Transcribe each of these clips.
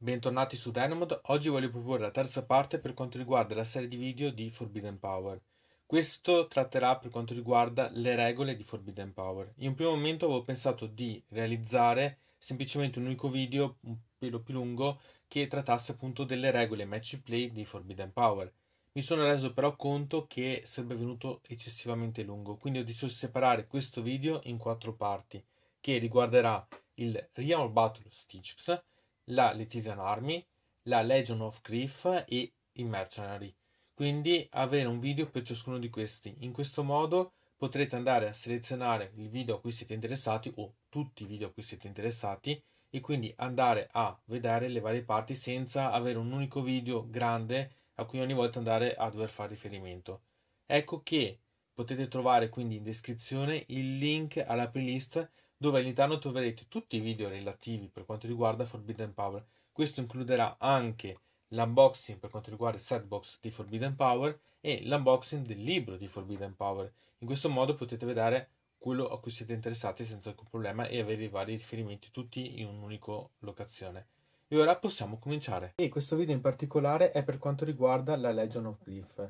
Bentornati su Dynamod, oggi voglio proporre la terza parte per quanto riguarda la serie di video di Forbidden Power. Questo tratterà per quanto riguarda le regole di Forbidden Power. In un primo momento avevo pensato di realizzare semplicemente un unico video, un pelo più lungo, che trattasse appunto delle regole match play di Forbidden Power. Mi sono reso però conto che sarebbe venuto eccessivamente lungo, quindi ho deciso di separare questo video in quattro parti, che riguarderà il Real Battle Stitches, la Letizian Army, la Legion of Grief e i Mercenary. Quindi avere un video per ciascuno di questi. In questo modo potrete andare a selezionare il video a cui siete interessati o tutti i video a cui siete interessati e quindi andare a vedere le varie parti senza avere un unico video grande a cui ogni volta andare a dover fare riferimento. Ecco che potete trovare quindi in descrizione il link alla playlist dove all'interno troverete tutti i video relativi per quanto riguarda Forbidden Power. Questo includerà anche l'unboxing per quanto riguarda il setbox di Forbidden Power e l'unboxing del libro di Forbidden Power. In questo modo potete vedere quello a cui siete interessati senza alcun problema e avere i vari riferimenti tutti in un'unica locazione. E ora possiamo cominciare. E questo video in particolare è per quanto riguarda la Legion of Leaf.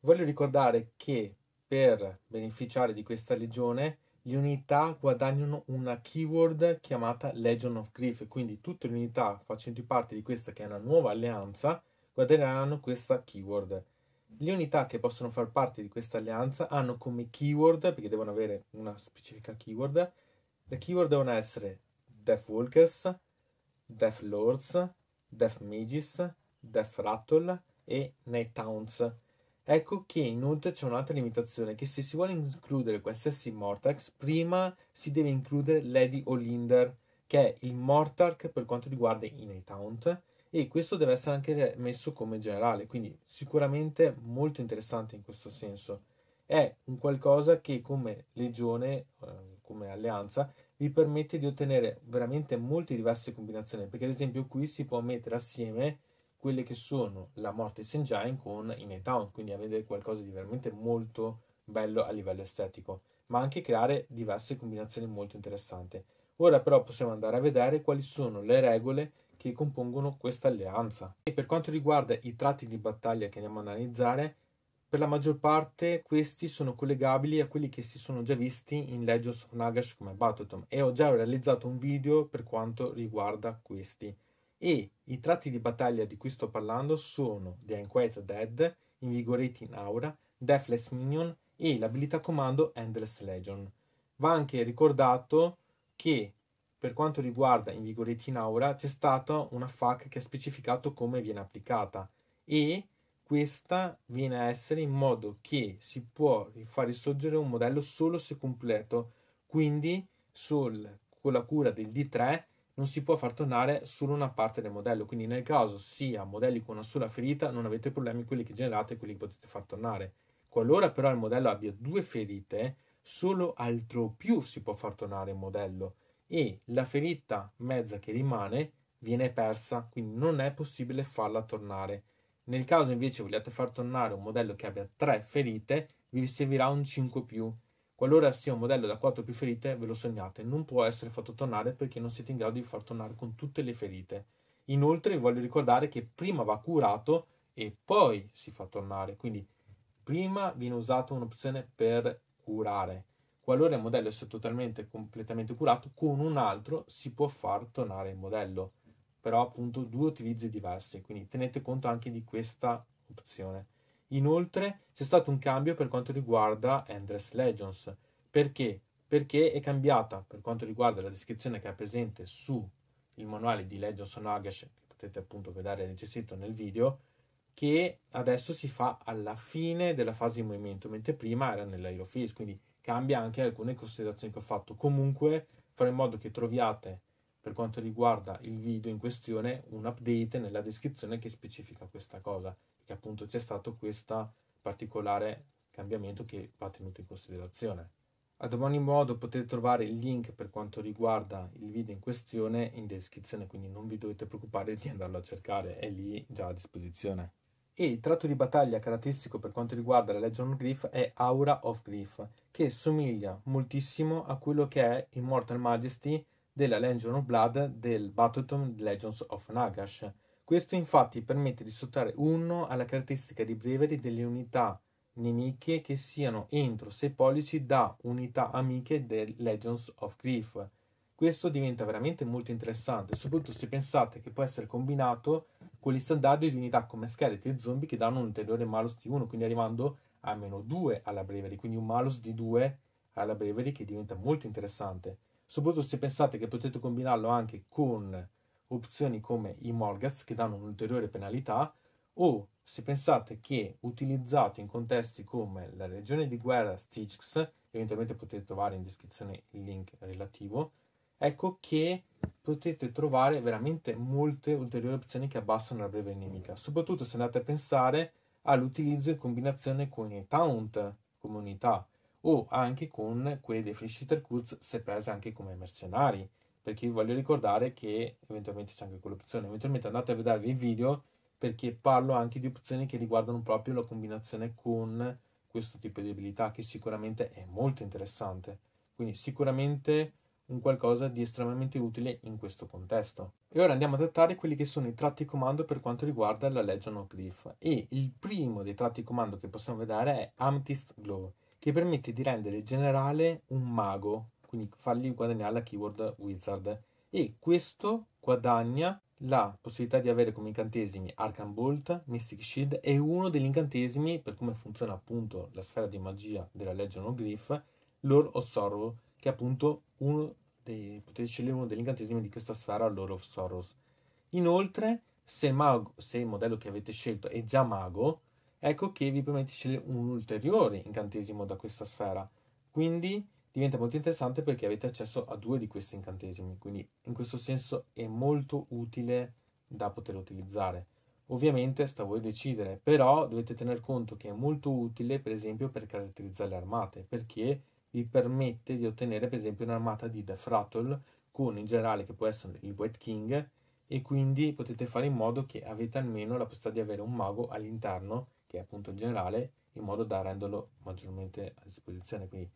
Voglio ricordare che per beneficiare di questa legione le unità guadagnano una keyword chiamata Legion of Grief, quindi tutte le unità facenti parte di questa che è una nuova alleanza guadagneranno questa keyword. Le unità che possono far parte di questa alleanza hanno come keyword, perché devono avere una specifica keyword, le keyword devono essere Deathwalkers, Death Lords, Death Mages, Death Rattle e Night Towns. Ecco che inoltre c'è un'altra limitazione, che se si vuole includere qualsiasi Mortax, prima si deve includere Lady Olinder, che è il Mortark per quanto riguarda i Nighthound, e questo deve essere anche messo come generale, quindi sicuramente molto interessante in questo senso. È un qualcosa che come legione, eh, come alleanza, vi permette di ottenere veramente molte diverse combinazioni, perché ad esempio qui si può mettere assieme quelle che sono la morte Senjain con In A Town, quindi avere qualcosa di veramente molto bello a livello estetico, ma anche creare diverse combinazioni molto interessanti. Ora però possiamo andare a vedere quali sono le regole che compongono questa alleanza. E per quanto riguarda i tratti di battaglia che andiamo ad analizzare, per la maggior parte questi sono collegabili a quelli che si sono già visti in Legends of Nagash come Battletom e ho già realizzato un video per quanto riguarda questi e i tratti di battaglia di cui sto parlando sono The Unquiet Dead, Invigorating Aura, Deathless Minion e l'abilità comando Endless Legion. Va anche ricordato che per quanto riguarda Invigorating Aura c'è stata una FAQ che ha specificato come viene applicata e questa viene a essere in modo che si può far risorgere un modello solo se completo, quindi sul, con la cura del D3 non si può far tornare solo una parte del modello, quindi nel caso sia modelli con una sola ferita non avete problemi quelli che generate e quelli che potete far tornare. Qualora però il modello abbia due ferite, solo altro più si può far tornare il modello e la ferita mezza che rimane viene persa, quindi non è possibile farla tornare. Nel caso invece vogliate far tornare un modello che abbia tre ferite, vi servirà un 5 più Qualora sia un modello da 4 più ferite, ve lo sognate, non può essere fatto tornare perché non siete in grado di far tornare con tutte le ferite. Inoltre vi voglio ricordare che prima va curato e poi si fa tornare, quindi prima viene usata un'opzione per curare. Qualora il modello sia totalmente, completamente curato, con un altro si può far tornare il modello, però appunto due utilizzi diversi, quindi tenete conto anche di questa opzione. Inoltre c'è stato un cambio per quanto riguarda Endless Legends. Perché? Perché è cambiata per quanto riguarda la descrizione che è presente sul manuale di Legends on Agash, che potete appunto vedere nel sito nel video, che adesso si fa alla fine della fase di movimento, mentre prima era nella quindi cambia anche alcune considerazioni che ho fatto. Comunque farò in modo che troviate per quanto riguarda il video in questione un update nella descrizione che specifica questa cosa che appunto c'è stato questo particolare cambiamento che va tenuto in considerazione. Ad ogni modo potete trovare il link per quanto riguarda il video in questione in descrizione, quindi non vi dovete preoccupare di andarlo a cercare, è lì già a disposizione. E il tratto di battaglia caratteristico per quanto riguarda la Legend of Grief è Aura of Grief, che somiglia moltissimo a quello che è Immortal Majesty della Legend of Blood del Battleton Legends of Nagash, questo infatti permette di sottare 1 alla caratteristica di Breveri delle unità nemiche che siano entro 6 pollici da unità amiche del Legends of Grief. Questo diventa veramente molto interessante, soprattutto se pensate che può essere combinato con gli standard di unità come scheletri e zombie che danno un ulteriore malus di 1, quindi arrivando a meno 2 alla Bravery, quindi un malus di 2 alla Bravery che diventa molto interessante. Soprattutto se pensate che potete combinarlo anche con opzioni come i mortgage che danno un'ulteriore penalità o se pensate che utilizzato in contesti come la regione di guerra Stitchx, eventualmente potete trovare in descrizione il link relativo, ecco che potete trovare veramente molte ulteriori opzioni che abbassano la breve nemica, soprattutto se andate a pensare all'utilizzo in combinazione con i taunt come unità o anche con quelle dei free Shitter goods se prese anche come mercenari perché vi voglio ricordare che eventualmente c'è anche quell'opzione, eventualmente andate a vedervi il video perché parlo anche di opzioni che riguardano proprio la combinazione con questo tipo di abilità che sicuramente è molto interessante, quindi sicuramente un qualcosa di estremamente utile in questo contesto. E ora andiamo a trattare quelli che sono i tratti comando per quanto riguarda la Legion of Griff e il primo dei tratti comando che possiamo vedere è Amethyst Glow che permette di rendere generale un mago quindi fargli guadagnare la keyword wizard e questo guadagna la possibilità di avere come incantesimi Arcan Bolt, Mystic Shield e uno degli incantesimi per come funziona appunto la sfera di magia della Legend of Griff, Lord of Sorrow, che è appunto uno dei, potete scegliere uno degli incantesimi di questa sfera, Lord of Sorrows. Inoltre, se, mago, se il modello che avete scelto è già mago, ecco che vi permette di scegliere un ulteriore incantesimo da questa sfera. Quindi diventa molto interessante perché avete accesso a due di questi incantesimi, quindi in questo senso è molto utile da poter utilizzare. Ovviamente sta a voi decidere, però dovete tener conto che è molto utile per esempio per caratterizzare le armate, perché vi permette di ottenere per esempio un'armata di The Defrattle con in generale che può essere il White King e quindi potete fare in modo che avete almeno la possibilità di avere un mago all'interno, che è appunto il generale, in modo da renderlo maggiormente a disposizione. Quindi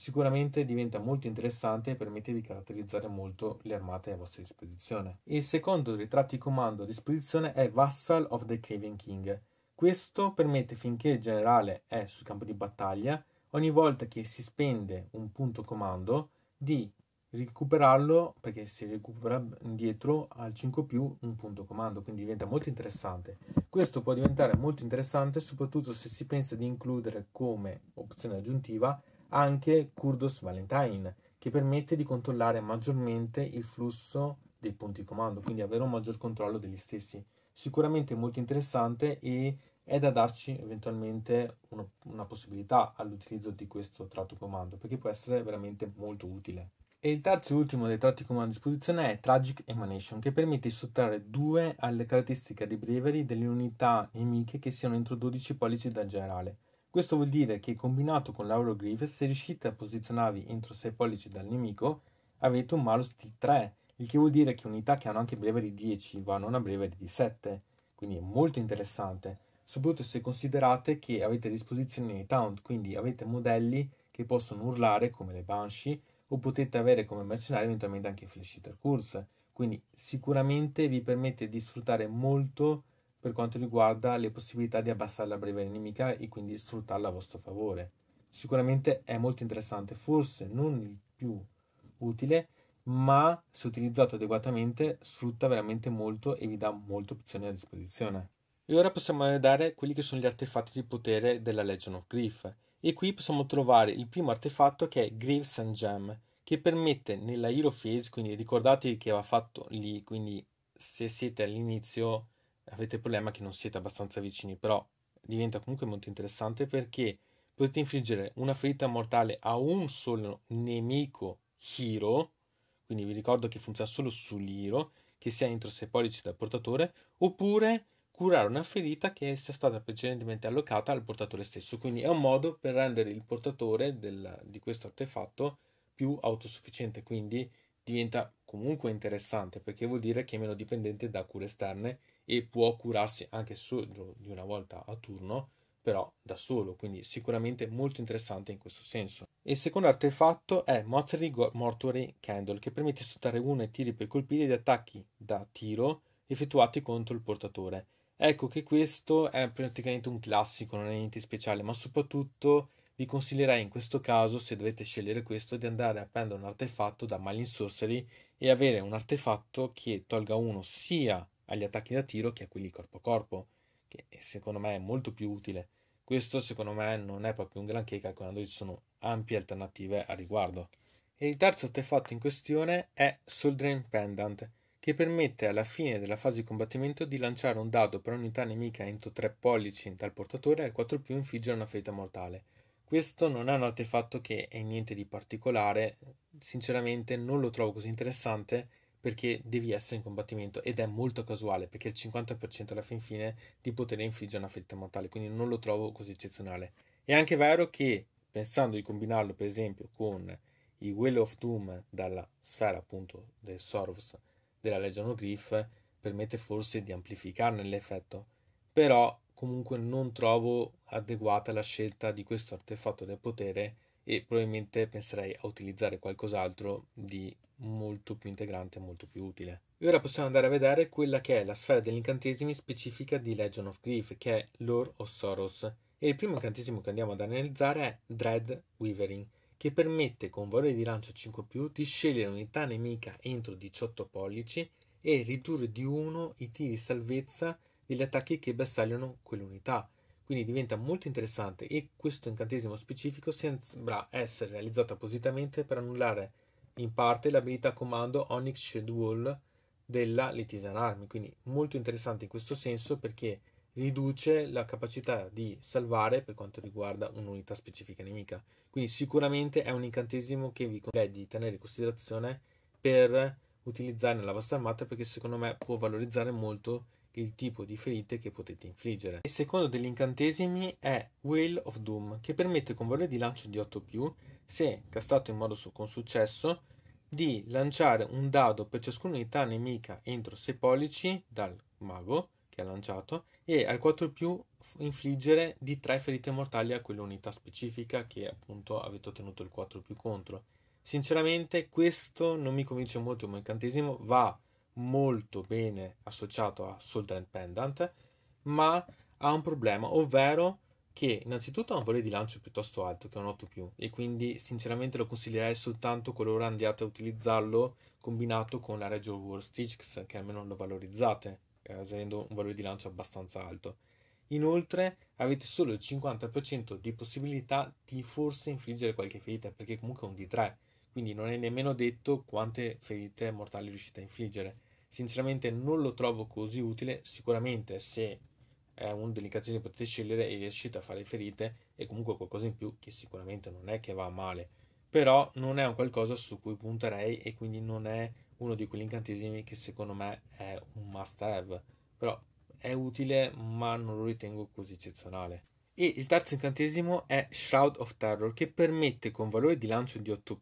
sicuramente diventa molto interessante e permette di caratterizzare molto le armate a vostra disposizione. Il secondo ritratto di comando a disposizione è Vassal of the Craven King. Questo permette finché il generale è sul campo di battaglia, ogni volta che si spende un punto comando, di recuperarlo perché si recupera indietro al 5 più un punto comando quindi diventa molto interessante questo può diventare molto interessante soprattutto se si pensa di includere come opzione aggiuntiva anche Kurdos Valentine, che permette di controllare maggiormente il flusso dei punti comando, quindi avere un maggior controllo degli stessi. Sicuramente molto interessante e è da darci eventualmente una, una possibilità all'utilizzo di questo tratto comando, perché può essere veramente molto utile. E il terzo e ultimo dei tratti comando a disposizione è Tragic Emanation, che permette di sottrarre due alle caratteristiche di brevery delle unità nemiche che siano entro 12 pollici dal generale. Questo vuol dire che combinato con l'Auroglyph, se riuscite a posizionarvi entro 6 pollici dal nemico, avete un malus di 3, il che vuol dire che unità che hanno anche breve di 10 vanno a una breve di 7, quindi è molto interessante, soprattutto se considerate che avete a disposizione i taunt, quindi avete modelli che possono urlare come le Banshee o potete avere come mercenari eventualmente anche i Flash Hitter Curse, quindi sicuramente vi permette di sfruttare molto per quanto riguarda le possibilità di abbassare la breve nemica e quindi sfruttarla a vostro favore. Sicuramente è molto interessante, forse non il più utile, ma se utilizzato adeguatamente sfrutta veramente molto e vi dà molte opzioni a disposizione. E ora possiamo vedere quelli che sono gli artefatti di potere della Legend of Grief. E qui possiamo trovare il primo artefatto che è Graves and Gem, che permette nella Hero Phase, quindi ricordatevi che va fatto lì, quindi se siete all'inizio avete il problema che non siete abbastanza vicini, però diventa comunque molto interessante perché potete infliggere una ferita mortale a un solo nemico hero, quindi vi ricordo che funziona solo sull'hero, che sia entro 6 pollici dal portatore, oppure curare una ferita che sia stata precedentemente allocata al portatore stesso. Quindi è un modo per rendere il portatore del, di questo artefatto più autosufficiente, quindi diventa comunque interessante perché vuol dire che è meno dipendente da cure esterne e può curarsi anche solo di una volta a turno, però da solo, quindi sicuramente molto interessante in questo senso. Il secondo artefatto è Mozzary Mortuary Candle, che permette di sottare uno ai tiri per colpire gli attacchi da tiro effettuati contro il portatore. Ecco che questo è praticamente un classico, non è niente speciale, ma soprattutto vi consiglierei in questo caso, se dovete scegliere questo, di andare a prendere un artefatto da Malin Sorcery e avere un artefatto che tolga uno sia agli attacchi da tiro che a quelli corpo a corpo, che secondo me è molto più utile. Questo secondo me non è proprio un granché calcolando ci sono ampie alternative a riguardo. E il terzo artefatto in questione è Soldrain Pendant, che permette alla fine della fase di combattimento di lanciare un dado per unità nemica entro 3 pollici dal portatore e al 4 più infliggere una ferita mortale. Questo non è un artefatto che è niente di particolare, sinceramente non lo trovo così interessante perché devi essere in combattimento ed è molto casuale perché il 50% alla fin fine di poter infliggere una ferita mortale, quindi non lo trovo così eccezionale. È anche vero che pensando di combinarlo per esempio con i Will of Doom dalla sfera appunto del Sorvs della Legion of Grief permette forse di amplificarne l'effetto, però comunque non trovo adeguata la scelta di questo artefatto del potere e probabilmente penserei a utilizzare qualcos'altro di molto più integrante e molto più utile. E ora possiamo andare a vedere quella che è la sfera degli incantesimi specifica di Legend of Grief, che è Lore of Soros. E il primo incantesimo che andiamo ad analizzare è Dread Weavering, che permette con valore di lancio 5+, di scegliere unità nemica entro 18 pollici e ridurre di 1 i tiri salvezza degli attacchi che bersagliano quell'unità quindi diventa molto interessante e questo incantesimo specifico sembra essere realizzato appositamente per annullare in parte l'abilità comando Onyx Schedule della Litisan Army, quindi molto interessante in questo senso perché riduce la capacità di salvare per quanto riguarda un'unità specifica nemica. Quindi sicuramente è un incantesimo che vi consiglio di tenere in considerazione per utilizzare nella vostra armata perché secondo me può valorizzare molto il tipo di ferite che potete infliggere. Il secondo degli incantesimi è Whale of Doom, che permette con valore di lancio di 8 se castato in modo su- con successo, di lanciare un dado per ciascuna unità nemica entro 6 pollici dal mago che ha lanciato e al 4 più infliggere di 3 ferite mortali a quell'unità specifica che appunto avete ottenuto il 4 più contro. Sinceramente questo non mi convince molto come incantesimo, va molto bene associato a Soldrent Pendant, ma ha un problema, ovvero che innanzitutto ha un valore di lancio piuttosto alto, che è un 8 più, e quindi sinceramente lo consiglierei soltanto qualora andiate a utilizzarlo combinato con la Reggio War Stitch, che almeno lo valorizzate, eh, avendo un valore di lancio abbastanza alto. Inoltre avete solo il 50% di possibilità di forse infliggere qualche ferita, perché comunque è un D3, quindi non è nemmeno detto quante ferite mortali riuscite a infliggere. Sinceramente non lo trovo così utile, sicuramente se è eh, un che potete scegliere e riuscite a fare ferite e comunque qualcosa in più che sicuramente non è che va male, però non è un qualcosa su cui punterei e quindi non è uno di quegli incantesimi che secondo me è un must have, però è utile ma non lo ritengo così eccezionale. E il terzo incantesimo è Shroud of Terror che permette con valore di lancio di 8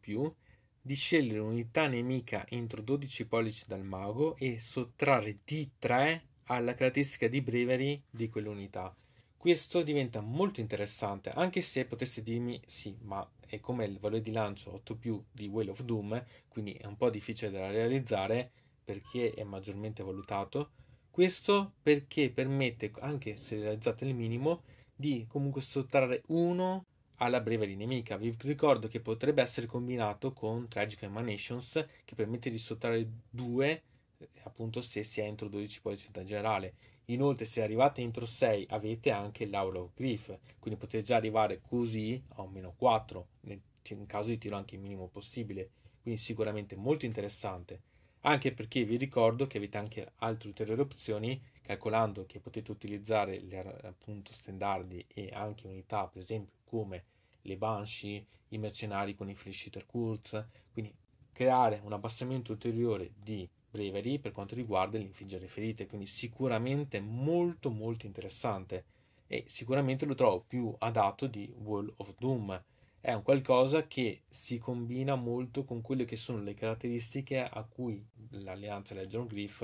di scegliere un'unità nemica entro 12 pollici dal mago e sottrarre D3 alla caratteristica di brevery di quell'unità. Questo diventa molto interessante, anche se poteste dirmi sì, ma è come il valore di lancio 8 più di Whale of Doom, quindi è un po' difficile da realizzare perché è maggiormente valutato. Questo perché permette, anche se realizzato il minimo, di comunque sottrarre uno alla breve nemica. Vi ricordo che potrebbe essere combinato con Tragic Emanations che permette di sottrarre 2 eh, appunto se si è entro 12 poi città generale. Inoltre se arrivate entro 6 avete anche l'Aura of Grief, quindi potete già arrivare così a un meno 4 nel, in caso di tiro anche il minimo possibile, quindi sicuramente molto interessante. Anche perché vi ricordo che avete anche altre ulteriori opzioni calcolando che potete utilizzare le, appunto standardi e anche unità per esempio come le Banshee, i mercenari con i Free Shooter Kurz, quindi creare un abbassamento ulteriore di Bravery per quanto riguarda l'infliggere ferite, quindi sicuramente molto molto interessante e sicuramente lo trovo più adatto di Wall of Doom. È un qualcosa che si combina molto con quelle che sono le caratteristiche a cui l'alleanza Legion Griff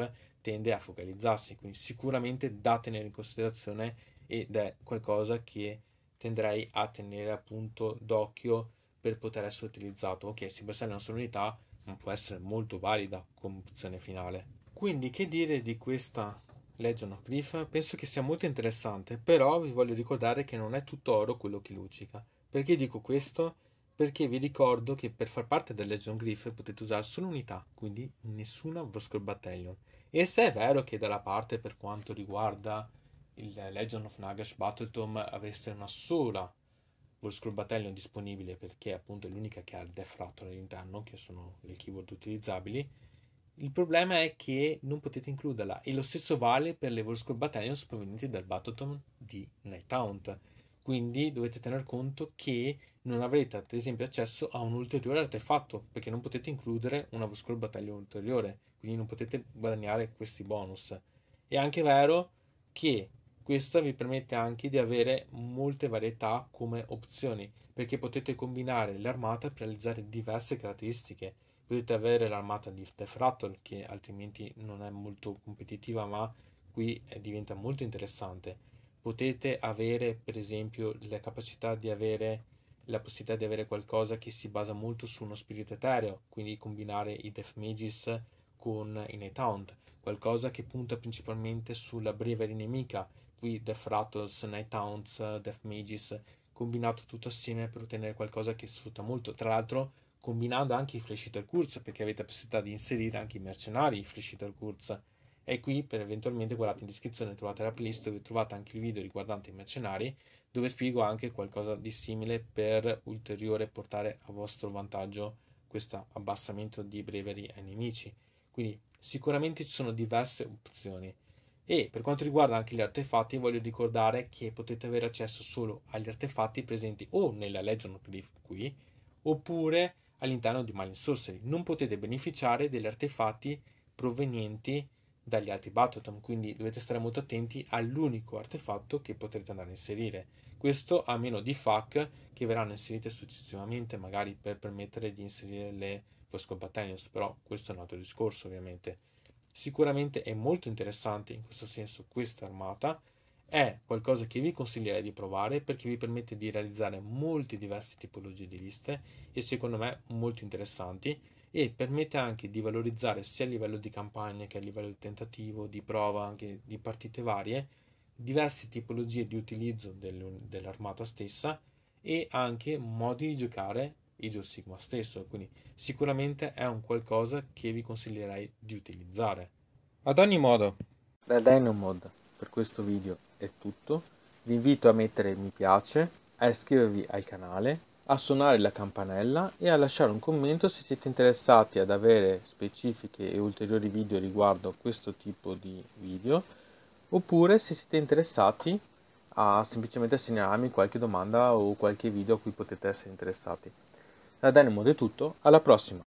tende a focalizzarsi, quindi sicuramente da tenere in considerazione ed è qualcosa che tenderei a tenere appunto d'occhio per poter essere utilizzato. Ok, si può essere una sola unità, ma può essere molto valida come opzione finale. Quindi che dire di questa Legend of Griff? Penso che sia molto interessante, però vi voglio ricordare che non è tutto oro quello che luccica. Perché dico questo? perché vi ricordo che per far parte del Legion Griff potete usare solo unità, quindi nessuna Voskhod Battalion. E se è vero che dalla parte per quanto riguarda il Legend of Nagash Battletom avreste una sola Wolfscroll Battalion disponibile perché appunto è l'unica che ha il Death Rattle all'interno, che sono le keyword utilizzabili, il problema è che non potete includerla e lo stesso vale per le Wolfscroll Battalions provenienti dal Battletom di Nighthaunt. Quindi dovete tener conto che non avrete ad esempio accesso a un ulteriore artefatto perché non potete includere una Wolfscroll Battalion ulteriore quindi non potete guadagnare questi bonus. È anche vero che questo vi permette anche di avere molte varietà come opzioni, perché potete combinare l'armata per realizzare diverse caratteristiche. Potete avere l'armata di Defrattle, che altrimenti non è molto competitiva, ma qui diventa molto interessante. Potete avere, per esempio, la capacità di avere la possibilità di avere qualcosa che si basa molto su uno spirito etereo, quindi combinare i Death Magis con In Night Hound, qualcosa che punta principalmente sulla breve nemica, qui Death Rattles, Night Hounds, Death Mages, combinato tutto assieme per ottenere qualcosa che sfrutta molto, tra l'altro combinando anche i Flash Eater Kurz, perché avete la possibilità di inserire anche i mercenari, i Flash Eater Kurz, e qui per eventualmente guardate in descrizione trovate la playlist dove trovate anche il video riguardante i mercenari dove spiego anche qualcosa di simile per ulteriore portare a vostro vantaggio questo abbassamento di brevery ai nemici quindi sicuramente ci sono diverse opzioni. E per quanto riguarda anche gli artefatti, voglio ricordare che potete avere accesso solo agli artefatti presenti o nella Legend of Leaf qui, oppure all'interno di Mining Sorcery. Non potete beneficiare degli artefatti provenienti dagli altri Battletom, quindi dovete stare molto attenti all'unico artefatto che potrete andare a inserire questo a meno di FAC che verranno inserite successivamente magari per permettere di inserire le voice compatents però questo è un altro discorso ovviamente sicuramente è molto interessante in questo senso questa armata è qualcosa che vi consiglierei di provare perché vi permette di realizzare molte diverse tipologie di liste e secondo me molto interessanti e permette anche di valorizzare sia a livello di campagna che a livello di tentativo, di prova, anche di partite varie diverse tipologie di utilizzo dell'armata stessa e anche modi di giocare il Geo Sigma stesso, quindi sicuramente è un qualcosa che vi consiglierei di utilizzare. Ad ogni modo, da Dynomod per questo video è tutto. Vi invito a mettere mi piace, a iscrivervi al canale, a suonare la campanella e a lasciare un commento se siete interessati ad avere specifiche e ulteriori video riguardo questo tipo di video oppure se siete interessati a semplicemente segnalarmi qualche domanda o qualche video a cui potete essere interessati. Da Dynamo è tutto, alla prossima!